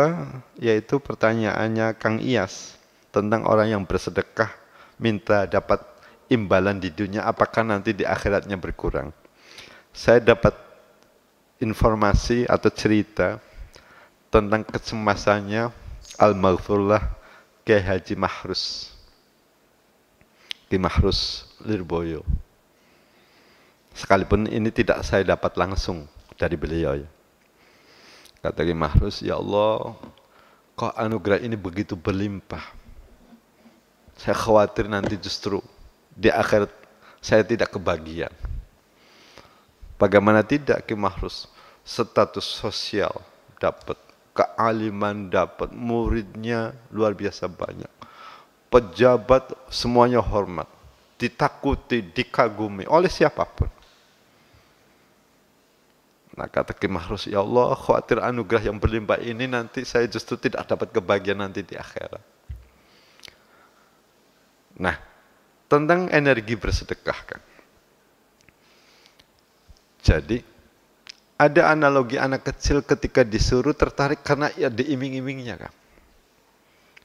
kedua yaitu pertanyaannya Kang Ias tentang orang yang bersedekah minta dapat imbalan di dunia apakah nanti di akhiratnya berkurang. Saya dapat informasi atau cerita tentang kecemasannya Al-Maghfurullah Kiai Haji Mahrus. di Mahrus Lirboyo. Sekalipun ini tidak saya dapat langsung dari beliau ya. Kata Ki Mahrus, ya Allah, kok anugerah ini begitu berlimpah. Saya khawatir nanti justru di akhir saya tidak kebagian. Bagaimana tidak Ki Mahrus? Status sosial dapat, kealiman dapat, muridnya luar biasa banyak. Pejabat semuanya hormat, ditakuti, dikagumi oleh siapapun. Nah, Maka Tekim harus, ya Allah khawatir anugerah yang berlimpah ini nanti saya justru tidak dapat kebahagiaan nanti di akhirat. Nah, tentang energi bersedekah kan. Jadi, ada analogi anak kecil ketika disuruh tertarik karena ya diiming-imingnya kan.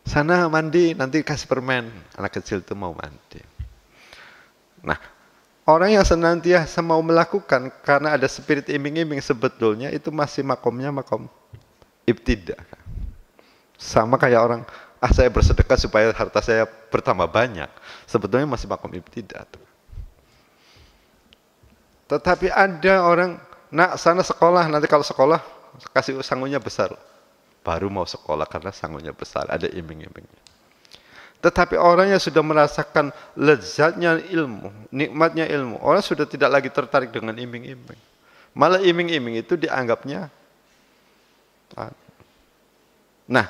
Sana mandi, nanti kasih permen. Anak kecil itu mau mandi. Orang yang senantiasa mau melakukan karena ada spirit iming-iming sebetulnya itu masih makomnya makom ibtidah. Sama kayak orang ah saya bersedekah supaya harta saya bertambah banyak. Sebetulnya masih makom ibtidah. Tetapi ada orang nak sana sekolah nanti kalau sekolah kasih sanggunya besar. Baru mau sekolah karena sanggunya besar, ada iming-imingnya. Tetapi orang yang sudah merasakan lezatnya ilmu, nikmatnya ilmu, orang sudah tidak lagi tertarik dengan iming-iming. Malah iming-iming itu dianggapnya. Ah, nah,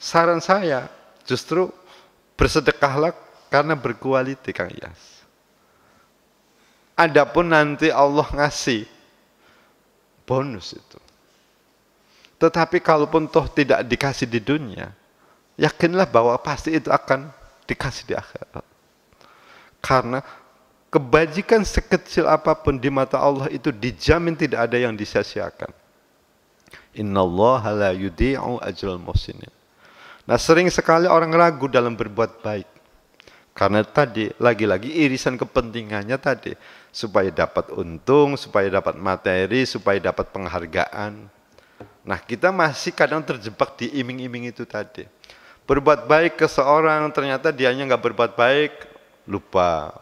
saran saya justru bersedekahlah karena berkualiti Kang Yas. Adapun nanti Allah ngasih bonus itu. Tetapi kalaupun toh tidak dikasih di dunia, Yakinlah bahwa pasti itu akan dikasih di akhirat. Karena kebajikan sekecil apapun di mata Allah itu dijamin tidak ada yang disia-siakan. Allah la yudi'u ajral muhsinin. Nah, sering sekali orang ragu dalam berbuat baik. Karena tadi lagi-lagi irisan kepentingannya tadi supaya dapat untung, supaya dapat materi, supaya dapat penghargaan. Nah, kita masih kadang terjebak di iming-iming itu tadi berbuat baik ke seorang ternyata dianya nggak berbuat baik lupa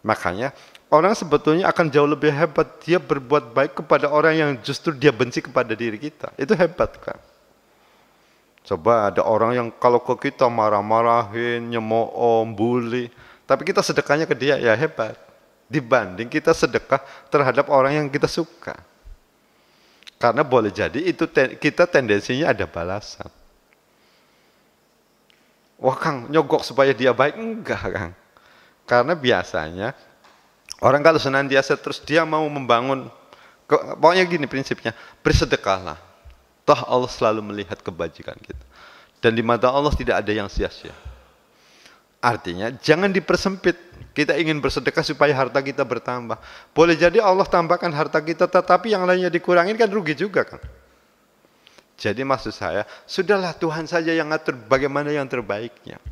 makanya orang sebetulnya akan jauh lebih hebat dia berbuat baik kepada orang yang justru dia benci kepada diri kita itu hebat kan coba ada orang yang kalau ke kita marah-marahin nyemooh bully tapi kita sedekahnya ke dia ya hebat dibanding kita sedekah terhadap orang yang kita suka karena boleh jadi itu ten kita tendensinya ada balasan Wah Kang, nyogok supaya dia baik? Enggak Kang. Karena biasanya orang kalau senantiasa terus dia mau membangun, pokoknya gini prinsipnya, bersedekahlah. Toh Allah selalu melihat kebajikan kita. Dan di mata Allah tidak ada yang sia-sia. Artinya jangan dipersempit. Kita ingin bersedekah supaya harta kita bertambah. Boleh jadi Allah tambahkan harta kita tetapi yang lainnya dikurangin kan rugi juga kan. Jadi maksud saya, sudahlah Tuhan saja yang ngatur bagaimana yang terbaiknya.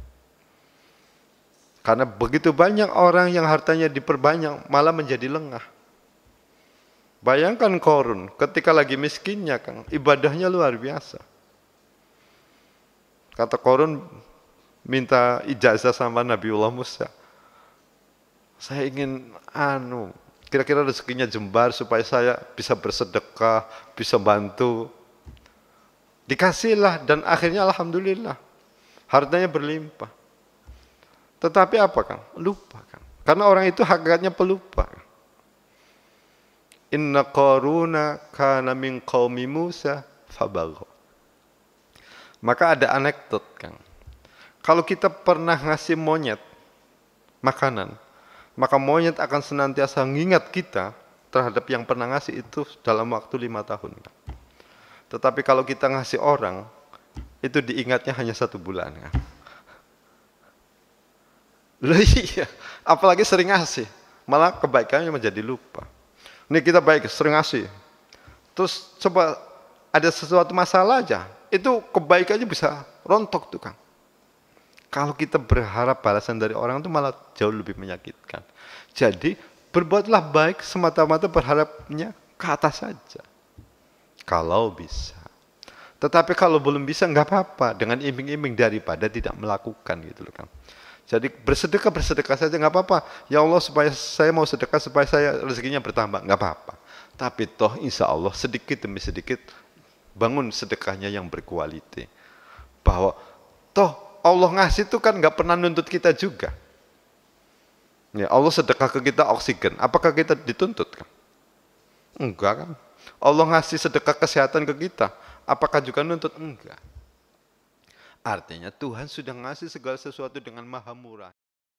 Karena begitu banyak orang yang hartanya diperbanyak malah menjadi lengah. Bayangkan korun ketika lagi miskinnya kan ibadahnya luar biasa. Kata korun minta ijazah sama Nabiullah Musa. Saya ingin anu, kira-kira rezekinya jembar supaya saya bisa bersedekah, bisa bantu Dikasihlah dan akhirnya alhamdulillah hartanya berlimpah. Tetapi apa kan? Lupa kan. Karena orang itu hakikatnya pelupa. Inna qaruna kana min qawmi Musa fabago. Maka ada anekdot kan. Kalau kita pernah ngasih monyet makanan, maka monyet akan senantiasa mengingat kita terhadap yang pernah ngasih itu dalam waktu lima tahun. Kan? Tetapi kalau kita ngasih orang, itu diingatnya hanya satu bulan. Kan? Loh iya, apalagi sering ngasih. Malah kebaikannya menjadi lupa. Ini kita baik, sering ngasih. Terus coba ada sesuatu masalah aja, itu kebaikannya bisa rontok tuh kan kalau kita berharap balasan dari orang itu malah jauh lebih menyakitkan. Jadi berbuatlah baik semata-mata berharapnya ke atas saja. Kalau bisa. Tetapi kalau belum bisa nggak apa-apa dengan iming-iming daripada tidak melakukan gitu loh kan. Jadi bersedekah bersedekah saja nggak apa-apa. Ya Allah supaya saya mau sedekah supaya saya rezekinya bertambah nggak apa-apa. Tapi toh insya Allah sedikit demi sedikit bangun sedekahnya yang berkualiti. Bahwa toh Allah ngasih itu kan nggak pernah nuntut kita juga. Ya Allah sedekah ke kita oksigen. Apakah kita dituntut kan? Enggak kan? Allah ngasih sedekah kesehatan ke kita. Apakah juga nuntut? Enggak. Artinya Tuhan sudah ngasih segala sesuatu dengan maha murah.